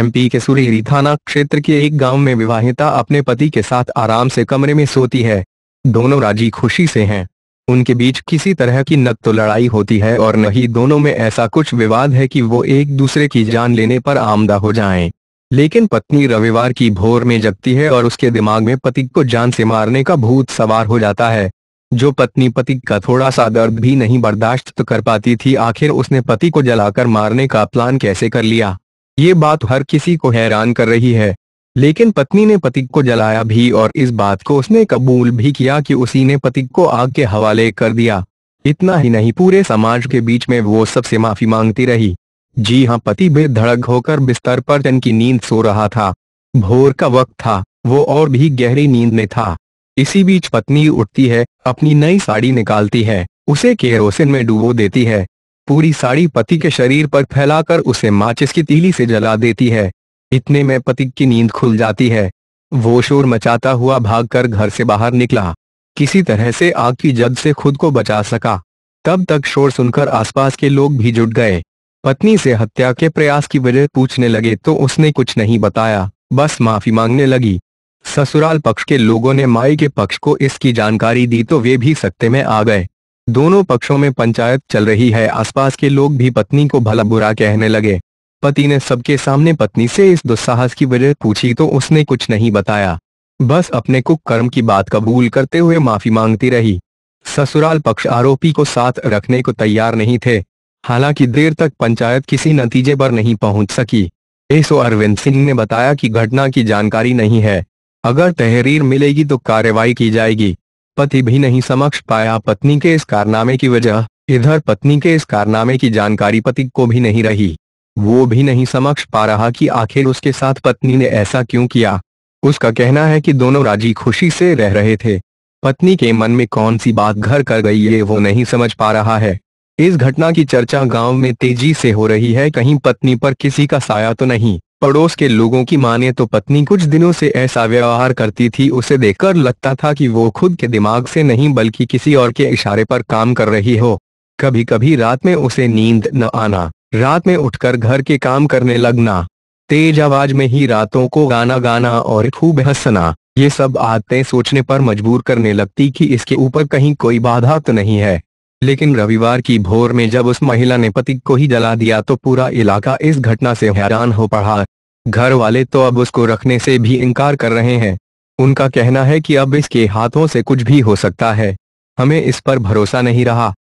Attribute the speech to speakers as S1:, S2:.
S1: MP के सुरेरी थाना क्षेत्र के एक गांव में विवाहिता अपने पति के साथ आराम से कमरे में सोती है दोनों राजी खुशी से हैं उनके बीच किसी तरह की न तो लड़ाई होती है और न ही दोनों में ऐसा कुछ विवाद है कि वो एक दूसरे की जान लेने पर आमदा हो जाएं। लेकिन पत्नी रविवार की भोर में जगती है और उसके दिमाग में पति को जान से मारने का भूत सवार हो जाता है जो पत्नी पति का थोड़ा सा दर्द भी नहीं बर्दाश्त तो कर पाती थी आखिर उसने पति को जलाकर मारने का प्लान कैसे कर लिया ये बात हर किसी को हैरान कर रही है लेकिन पत्नी ने पति को जलाया भी और इस बात को उसने कबूल भी किया कि उसी ने पति को आग के हवाले कर दिया इतना ही नहीं पूरे समाज के बीच में वो सबसे माफी मांगती रही जी हाँ पति बेधड़क होकर बिस्तर पर तन की नींद सो रहा था भोर का वक्त था वो और भी गहरी नींद में था इसी बीच पत्नी उठती है अपनी नई साड़ी निकालती है उसे केरोसिन में डुबो देती है पूरी साड़ी पति के शरीर पर फैलाकर उसे माचिस की तीली से जला देती है इतने में पति की नींद खुल जाती है वो शोर मचाता हुआ भागकर घर से बाहर निकला किसी तरह से आग की जद से खुद को बचा सका तब तक शोर सुनकर आसपास के लोग भी जुट गए पत्नी से हत्या के प्रयास की वजह पूछने लगे तो उसने कुछ नहीं बताया बस माफी मांगने लगी ससुराल पक्ष के लोगों ने माई के पक्ष को इसकी जानकारी दी तो वे भी सत्ते में आ गए दोनों पक्षों में पंचायत चल रही है आसपास के लोग भी पत्नी को भला बुरा कहने लगे पति ने सबके सामने पत्नी से इस दुस्साहस की वजह पूछी तो उसने कुछ नहीं बताया बस अपने कुकर्म की बात कबूल करते हुए माफी मांगती रही ससुराल पक्ष आरोपी को साथ रखने को तैयार नहीं थे हालांकि देर तक पंचायत किसी नतीजे पर नहीं पहुंच सकी एसओ अरविंद सिंह ने बताया कि घटना की जानकारी नहीं है अगर तहरीर मिलेगी तो कार्रवाई की जाएगी पति भी नहीं समक्ष पाया पत्नी के इस कारनामे की वजह इधर पत्नी के इस कारनामे की जानकारी पति को भी नहीं रही वो भी नहीं समक्ष पा रहा कि आखिर उसके साथ पत्नी ने ऐसा क्यों किया उसका कहना है कि दोनों राजी खुशी से रह रहे थे पत्नी के मन में कौन सी बात घर कर गई ये वो नहीं समझ पा रहा है इस घटना की चर्चा गांव में तेजी से हो रही है कहीं पत्नी पर किसी का साया तो नहीं पड़ोस के लोगों की माने तो पत्नी कुछ दिनों से ऐसा व्यवहार करती थी उसे देखकर लगता था कि वो खुद के दिमाग से नहीं बल्कि किसी और के इशारे पर काम कर रही हो कभी कभी रात में उसे नींद न आना रात में उठकर घर के काम करने लगना तेज आवाज में ही रातों को गाना गाना और खूब हंसना ये सब आदतें सोचने पर मजबूर करने लगती कि इसके ऊपर कहीं कोई बाधा तो नहीं है लेकिन रविवार की भोर में जब उस महिला ने पति को ही जला दिया तो पूरा इलाका इस घटना से हैरान हो पड़ा घर वाले तो अब उसको रखने से भी इनकार कर रहे हैं उनका कहना है कि अब इसके हाथों से कुछ भी हो सकता है हमें इस पर भरोसा नहीं रहा